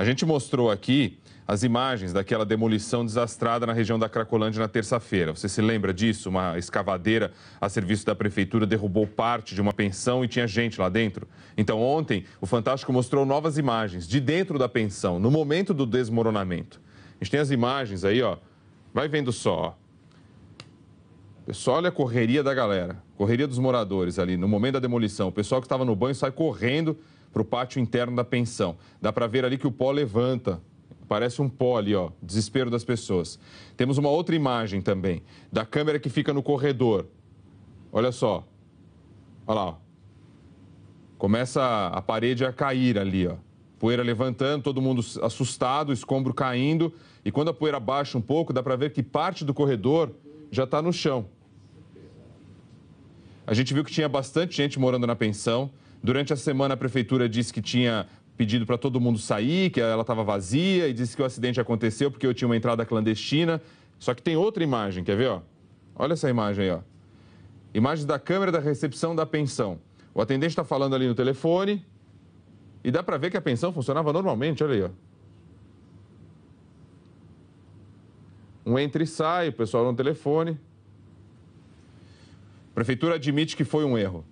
A gente mostrou aqui as imagens daquela demolição desastrada na região da Cracolândia na terça-feira. Você se lembra disso? Uma escavadeira a serviço da prefeitura derrubou parte de uma pensão e tinha gente lá dentro. Então, ontem, o Fantástico mostrou novas imagens de dentro da pensão, no momento do desmoronamento. A gente tem as imagens aí, ó. Vai vendo só, ó. Pessoal, olha a correria da galera, correria dos moradores ali, no momento da demolição. O pessoal que estava no banho sai correndo para o pátio interno da pensão. Dá para ver ali que o pó levanta. Parece um pó ali, ó. Desespero das pessoas. Temos uma outra imagem também, da câmera que fica no corredor. Olha só. Olha lá, ó. Começa a parede a cair ali, ó. Poeira levantando, todo mundo assustado, escombro caindo. E quando a poeira baixa um pouco, dá para ver que parte do corredor já está no chão. A gente viu que tinha bastante gente morando na pensão. Durante a semana, a prefeitura disse que tinha pedido para todo mundo sair, que ela estava vazia e disse que o acidente aconteceu porque eu tinha uma entrada clandestina. Só que tem outra imagem, quer ver? Ó? Olha essa imagem aí. Ó. Imagem da câmera da recepção da pensão. O atendente está falando ali no telefone e dá para ver que a pensão funcionava normalmente. Olha aí. Ó. Um entra e sai, o pessoal no telefone. A prefeitura admite que foi um erro.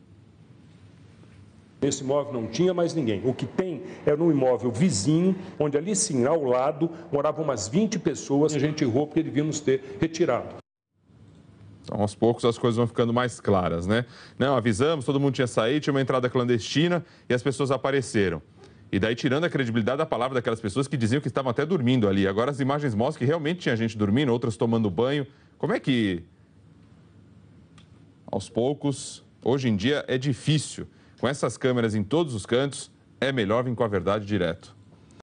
Nesse imóvel não tinha mais ninguém. O que tem era um imóvel vizinho, onde ali sim, ao lado, moravam umas 20 pessoas. A gente errou porque devíamos ter retirado. Então, aos poucos as coisas vão ficando mais claras, né? Não, avisamos, todo mundo tinha saído, tinha uma entrada clandestina e as pessoas apareceram. E daí tirando a credibilidade da palavra daquelas pessoas que diziam que estavam até dormindo ali. Agora as imagens mostram que realmente tinha gente dormindo, outras tomando banho. Como é que aos poucos, hoje em dia é difícil com essas câmeras em todos os cantos, é melhor vir com a verdade direto.